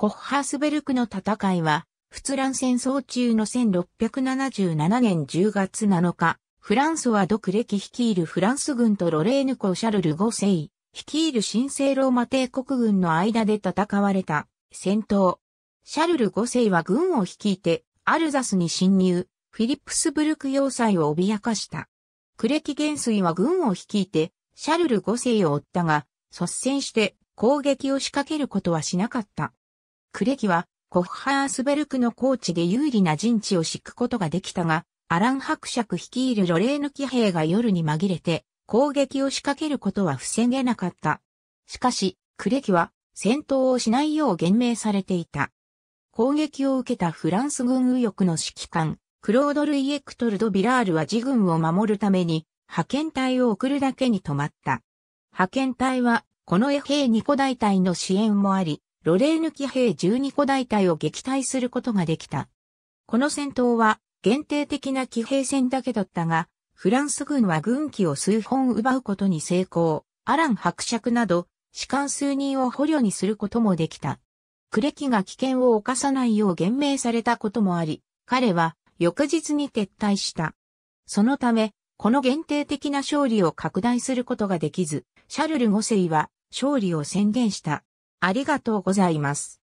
コッハースベルクの戦いは、仏蘭戦争中の1677年10月7日、フランソワ・ドクレキ率いるフランス軍とロレーヌ公・シャルル5世、率いる神聖ローマ帝国軍の間で戦われた戦闘。シャルル5世は軍を率いてアルザスに侵入、フィリップスブルク要塞を脅かした。クレキ元帥は軍を率いてシャルル5世を追ったが、率先して攻撃を仕掛けることはしなかった。クレキは、コッハースベルクの高地で有利な陣地を敷くことができたが、アラン伯爵率いるロレーヌ騎兵が夜に紛れて、攻撃を仕掛けることは防げなかった。しかし、クレキは、戦闘をしないよう厳命されていた。攻撃を受けたフランス軍右翼の指揮官、クロードル・イエクトル・ド・ビラールは自軍を守るために、派遣隊を送るだけに止まった。派遣隊は、この衛兵二個大隊の支援もあり、ロレーヌ騎兵12個大隊を撃退することができた。この戦闘は限定的な騎兵戦だけだったが、フランス軍は軍機を数本奪うことに成功、アラン伯爵など、士官数人を捕虜にすることもできた。クレキが危険を犯さないよう厳命されたこともあり、彼は翌日に撤退した。そのため、この限定的な勝利を拡大することができず、シャルル5世は勝利を宣言した。ありがとうございます。